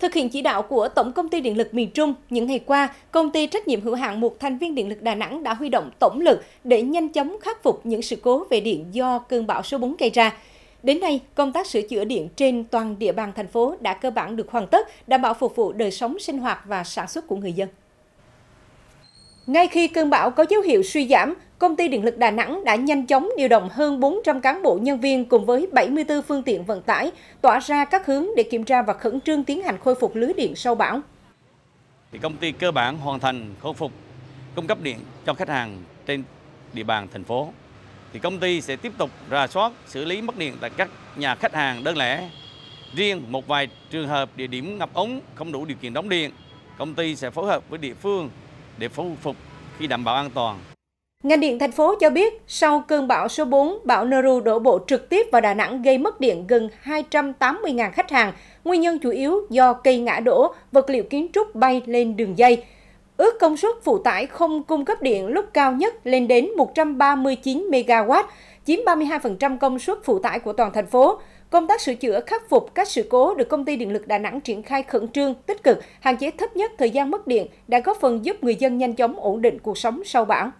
Thực hiện chỉ đạo của Tổng công ty Điện lực miền Trung, những ngày qua, công ty trách nhiệm hữu hạn một thành viên Điện lực Đà Nẵng đã huy động tổng lực để nhanh chóng khắc phục những sự cố về điện do cơn bão số 4 gây ra. Đến nay, công tác sửa chữa điện trên toàn địa bàn thành phố đã cơ bản được hoàn tất, đảm bảo phục vụ đời sống sinh hoạt và sản xuất của người dân. Ngay khi cơn bão có dấu hiệu suy giảm, công ty điện lực Đà Nẵng đã nhanh chóng điều động hơn 400 cán bộ nhân viên cùng với 74 phương tiện vận tải tỏa ra các hướng để kiểm tra và khẩn trương tiến hành khôi phục lưới điện sau bão. Thì công ty cơ bản hoàn thành khôi phục cung cấp điện cho khách hàng trên địa bàn thành phố. Thì công ty sẽ tiếp tục rà soát xử lý mất điện tại các nhà khách hàng đơn lẻ. Riêng một vài trường hợp địa điểm ngập ống không đủ điều kiện đóng điện, công ty sẽ phối hợp với địa phương để phục phục khi đảm bảo an toàn. Ngành điện thành phố cho biết, sau cơn bão số 4, bão Neru đổ bộ trực tiếp vào Đà Nẵng gây mất điện gần 280.000 khách hàng. Nguyên nhân chủ yếu do cây ngã đổ, vật liệu kiến trúc bay lên đường dây ước công suất phụ tải không cung cấp điện lúc cao nhất lên đến 139 MW, chiếm 32% công suất phụ tải của toàn thành phố. Công tác sửa chữa khắc phục các sự cố được Công ty Điện lực Đà Nẵng triển khai khẩn trương, tích cực, hạn chế thấp nhất thời gian mất điện đã góp phần giúp người dân nhanh chóng ổn định cuộc sống sau bão.